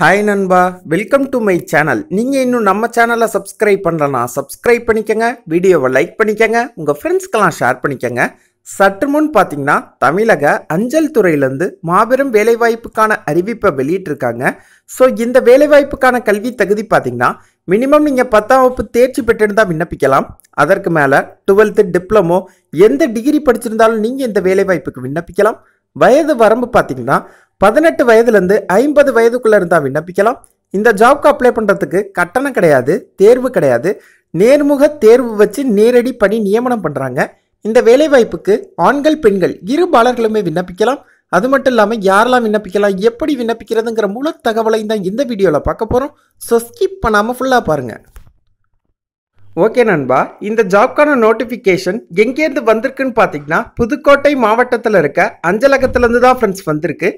hi நண்பா welcome to my channel நீங்கள் இன்னும் நம்ம சேனலை சப்ஸ்கிரைப் பண்ணலனா சப்ஸ்கிரைப் பண்ணிக்கோங்க வீடியோவை லைக் பண்ணிக்கோங்க உங்கள் ஃப்ரெண்ட்ஸ்க்கெல்லாம் ஷேர் பண்ணிக்கோங்க சற்று முன் பார்த்தீங்கன்னா தமிழக அஞ்சல் துறையிலேருந்து மாபெரும் வேலைவாய்ப்புக்கான அறிவிப்பை வெளியிட்டிருக்காங்க ஸோ இந்த வேலைவாய்ப்புக்கான கல்வி தகுதி பார்த்தீங்கன்னா மினிமம் நீங்கள் பத்தாம் வகுப்பு தேர்ச்சி பெற்றிருந்தால் விண்ணப்பிக்கலாம் அதற்கு மேலே டுவெல்த்து டிப்ளமோ எந்த டிகிரி படிச்சிருந்தாலும் நீங்கள் இந்த வேலைவாய்ப்புக்கு விண்ணப்பிக்கலாம் வயது வரம்பு பார்த்தீங்கன்னா பதினெட்டு வயதுலேருந்து ஐம்பது வயதுக்குள்ளே இருந்தால் விண்ணப்பிக்கலாம் இந்த ஜாப்க்கு அப்ளை பண்ணுறதுக்கு கட்டணம் கிடையாது தேர்வு கிடையாது நேர்முக தேர்வு வச்சு நேரடி பணி நியமனம் பண்ணுறாங்க இந்த வேலைவாய்ப்புக்கு ஆண்கள் பெண்கள் இரு பாலர்களுமே விண்ணப்பிக்கலாம் அது மட்டும் இல்லாமல் யாரெல்லாம் விண்ணப்பிக்கலாம் எப்படி விண்ணப்பிக்கிறதுங்கிற முழு தகவலை தான் இந்த வீடியோவில் பார்க்க போகிறோம் ஸோ ஸ்கிப் பண்ணாமல் ஃபுல்லாக பாருங்கள் ஓகே நண்பா இந்த ஜாப்க்கான நோட்டிஃபிகேஷன் எங்கேருந்து வந்திருக்குன்னு பார்த்தீங்கன்னா புதுக்கோட்டை மாவட்டத்தில் இருக்க அஞ்சலகத்துலேருந்து தான் ஃப்ரெண்ட்ஸ் வந்திருக்கு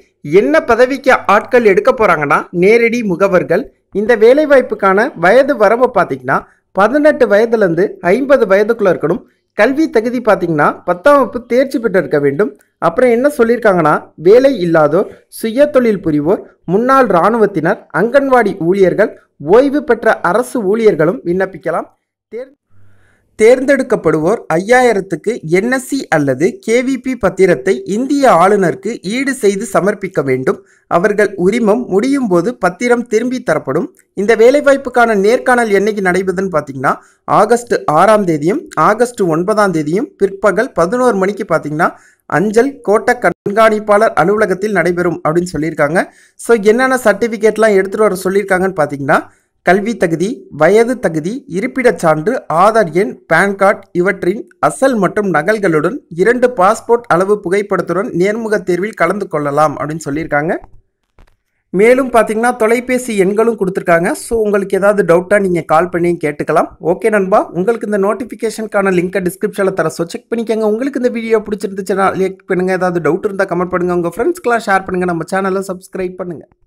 என்ன பதவிக்கு ஆட்கள் எடுக்க போகிறாங்கன்னா நேரடி முகவர்கள் இந்த வேலைவாய்ப்புக்கான வயது வரம்பு பார்த்தீங்கன்னா பதினெட்டு வயதுலேருந்து ஐம்பது வயதுக்குள்ளே இருக்கணும் கல்வி தகுதி பார்த்தீங்கன்னா பத்தாம் வகுப்பு தேர்ச்சி பெற்று இருக்க வேண்டும் அப்புறம் என்ன சொல்லியிருக்காங்கன்னா வேலை இல்லாதோர் சுய தொழில் புரிவோர் முன்னாள் இராணுவத்தினர் அங்கன்வாடி ஊழியர்கள் ஓய்வு பெற்ற அரசு ஊழியர்களும் விண்ணப்பிக்கலாம் தேர் தேர்ந்தெடுக்கப்படுவோர் ஐயாயிரத்துக்கு என்எஸ்சி அல்லது கேவிபி பத்திரத்தை இந்திய ஆளுநருக்கு ஈடு செய்து சமர்ப்பிக்க வேண்டும் அவர்கள் உரிமம் முடியும் போது பத்திரம் திரும்பி தரப்படும் இந்த வேலைவாய்ப்புக்கான நேர்காணல் என்னைக்கு நடைபெறுதுன்னு பார்த்தீங்கன்னா ஆகஸ்ட் ஆறாம் தேதியும் ஆகஸ்ட் ஒன்பதாம் தேதியும் பிற்பகல் பதினோரு மணிக்கு பார்த்தீங்கன்னா அஞ்சல் கோட்டை கண்காணிப்பாளர் அலுவலகத்தில் நடைபெறும் அப்படின்னு சொல்லியிருக்காங்க ஸோ என்னென்ன சர்டிஃபிகேட்லாம் எடுத்துகிட்டு வர சொல்லியிருக்காங்கன்னு பார்த்தீங்கன்னா கல்வி தகுதி வயது தகுதி இருப்பிடச் சான்று ஆதார் எண் பேன் கார்டு இவற்றின் அசல் மற்றும் நகல்களுடன் இரண்டு பாஸ்போர்ட் அளவு புகைப்படத்துடன் நேர்முகத் தேர்வில் கலந்து கொள்ளலாம் அப்படின்னு சொல்லியிருக்காங்க மேலும் பார்த்தீங்கன்னா தொலைபேசி எண்களும் கொடுத்துருக்காங்க ஸோ உங்களுக்கு ஏதாவது டவுட்டாக நீங்கள் கால் பண்ணி கேட்டுக்கலாம் ஓகே நண்பா உங்களுக்கு இந்த நோட்டிஃபிகேஷனுக்கான லிங்க்கை டிஸ்கிரிப்ஷனில் தர ஸோ செக் பண்ணிக்கோங்க உங்களுக்கு இந்த வீடியோ பிடிச்சிருந்துச்சுன்னா லைக் பண்ணுங்கள் ஏதாவது டவுட் இருந்தால் கமெண்ட் பண்ணுங்கள் உங்கள் ஃப்ரெண்ட்ஸ்க்கெலாம் ஷேர் பண்ணுங்கள் நம்ம சேனலை சப்ஸ்கிரைப் பண்ணுங்கள்